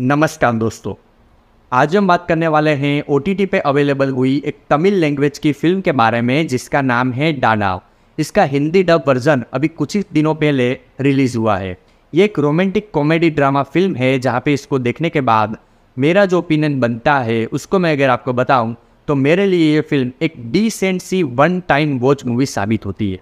नमस्कार दोस्तों आज हम बात करने वाले हैं ओ पे अवेलेबल हुई एक तमिल लैंग्वेज की फिल्म के बारे में जिसका नाम है डानाव इसका हिंदी डब वर्जन अभी कुछ ही दिनों पहले रिलीज़ हुआ है ये एक रोमांटिक कॉमेडी ड्रामा फिल्म है जहाँ पे इसको देखने के बाद मेरा जो ओपिनियन बनता है उसको मैं अगर आपको बताऊँ तो मेरे लिए ये फिल्म एक डिसेंट सी वन टाइम वॉच मूवी साबित होती है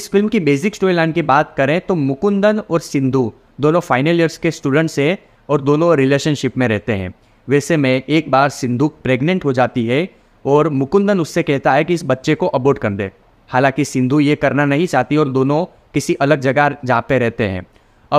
इस फिल्म की बेसिक स्टोरी लाइन की बात करें तो मुकुंदन और सिंधु दोनों फाइनल ईयर्स के स्टूडेंट्स हैं और दोनों रिलेशनशिप में रहते हैं वैसे में एक बार सिंधु प्रेग्नेंट हो जाती है और मुकुंदन उससे कहता है कि इस बच्चे को अबोर्ट कर दे हालांकि सिंधु ये करना नहीं चाहती और दोनों किसी अलग जगह जा पे रहते हैं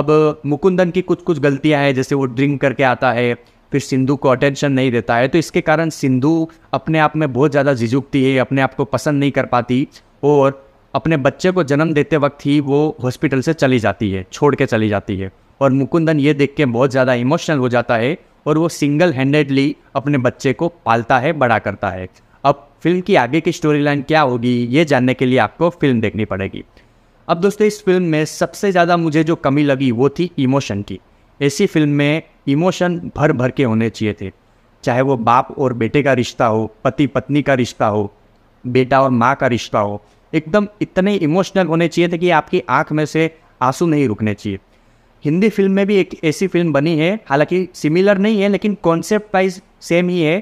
अब मुकुंदन की कुछ कुछ गलतियाँ हैं जैसे वो ड्रिंक करके आता है फिर सिंधु को अटेंशन नहीं देता है तो इसके कारण सिंधु अपने आप में बहुत ज़्यादा झिझुकती है अपने आप को पसंद नहीं कर पाती और अपने बच्चे को जन्म देते वक्त ही वो हॉस्पिटल से चली जाती है छोड़ के चली जाती है और मुकुंदन ये देख के बहुत ज़्यादा इमोशनल हो जाता है और वो सिंगल हैंडेडली अपने बच्चे को पालता है बड़ा करता है अब फिल्म की आगे की स्टोरी लाइन क्या होगी ये जानने के लिए आपको फिल्म देखनी पड़ेगी अब दोस्तों इस फिल्म में सबसे ज़्यादा मुझे जो कमी लगी वो थी इमोशन की ऐसी फिल्म में इमोशन भर भर के होने चाहिए थे चाहे वो बाप और बेटे का रिश्ता हो पति पत्नी का रिश्ता हो बेटा और माँ का रिश्ता हो एकदम इतने इमोशनल होने चाहिए थे कि आपकी आँख में से आंसू नहीं रुकने चाहिए हिंदी फिल्म में भी एक ऐसी फिल्म बनी है हालांकि सिमिलर नहीं है लेकिन कॉन्सेप्ट वाइज सेम ही है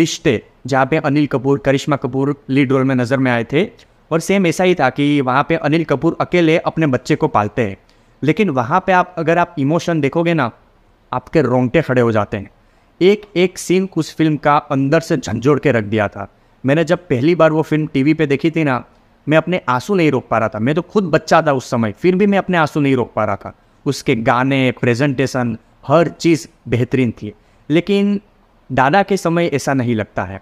रिश्ते जहाँ पे अनिल कपूर करिश्मा कपूर लीड रोल में नज़र में आए थे और सेम ऐसा ही था कि वहाँ पे अनिल कपूर अकेले अपने बच्चे को पालते हैं लेकिन वहाँ पे आप अगर आप इमोशन देखोगे ना आपके रोंगटे खड़े हो जाते हैं एक एक सीन उस फिल्म का अंदर से झंझोड़ के रख दिया था मैंने जब पहली बार वो फिल्म टीवी पे देखी थी ना मैं अपने आंसू नहीं रोक पा रहा था मैं तो खुद बच्चा था उस समय फिर भी मैं अपने आंसू नहीं रोक पा रहा था उसके गाने प्रेजेंटेशन हर चीज़ बेहतरीन थी लेकिन दादा के समय ऐसा नहीं लगता है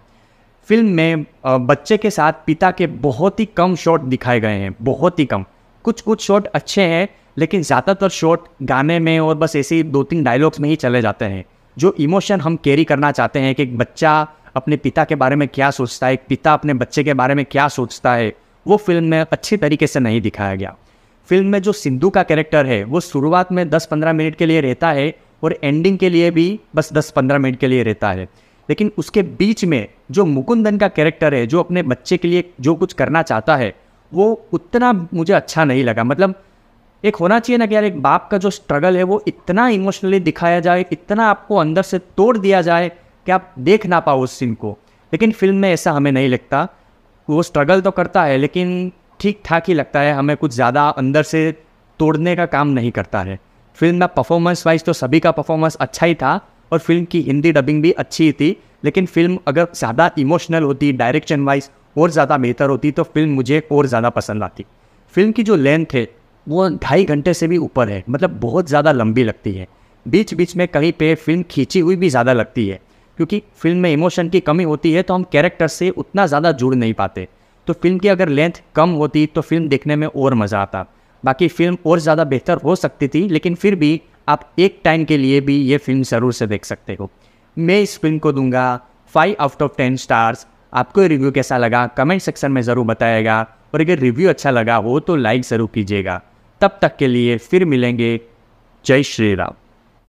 फिल्म में बच्चे के साथ पिता के बहुत ही कम शॉट दिखाए गए हैं बहुत ही कम कुछ कुछ शॉट अच्छे हैं लेकिन ज़्यादातर शॉट गाने में और बस ऐसे ही दो तीन डायलॉग्स में ही चले जाते हैं जो इमोशन हम कैरी करना चाहते हैं कि एक बच्चा अपने पिता के बारे में क्या सोचता है एक पिता अपने बच्चे के बारे में क्या सोचता है वो फिल्म में अच्छे तरीके से नहीं दिखाया गया फिल्म में जो सिंधु का कैरेक्टर है वो शुरुआत में 10-15 मिनट के लिए रहता है और एंडिंग के लिए भी बस 10-15 मिनट के लिए रहता है लेकिन उसके बीच में जो मुकुंदन का कैरेक्टर है जो अपने बच्चे के लिए जो कुछ करना चाहता है वो उतना मुझे अच्छा नहीं लगा मतलब एक होना चाहिए ना कि यार एक बाप का जो स्ट्रगल है वो इतना इमोशनली दिखाया जाए इतना आपको अंदर से तोड़ दिया जाए कि आप देख ना पाओ उस सीन को लेकिन फिल्म में ऐसा हमें नहीं लगता वो स्ट्रगल तो करता है लेकिन ठीक ठाक ही लगता है हमें कुछ ज़्यादा अंदर से तोड़ने का काम नहीं करता है फिल्म का परफॉर्मेंस वाइज तो सभी का परफॉर्मेंस अच्छा ही था और फिल्म की हिंदी डबिंग भी अच्छी थी लेकिन फिल्म अगर ज़्यादा इमोशनल होती डायरेक्शन वाइज और ज़्यादा बेहतर होती तो फिल्म मुझे और ज़्यादा पसंद आती फिल्म की जो लेंथ है वो ढाई घंटे से भी ऊपर है मतलब बहुत ज़्यादा लंबी लगती है बीच बीच में कहीं पे फिल्म खींची हुई भी ज़्यादा लगती है क्योंकि फिल्म में इमोशन की कमी होती है तो हम कैरेक्टर से उतना ज़्यादा जुड़ नहीं पाते तो फिल्म की अगर लेंथ कम होती तो फिल्म देखने में और मज़ा आता बाकी फिल्म और ज़्यादा बेहतर हो सकती थी लेकिन फिर भी आप एक टाइम के लिए भी ये फिल्म ज़रूर से देख सकते हो मैं इस फिल्म को दूंगा five out of ten stars आपको रिव्यू कैसा लगा कमेंट सेक्शन में ज़रूर बताएगा और अगर रिव्यू अच्छा लगा हो तो लाइक ज़रूर कीजिएगा तब तक के लिए फिर मिलेंगे जय श्री राम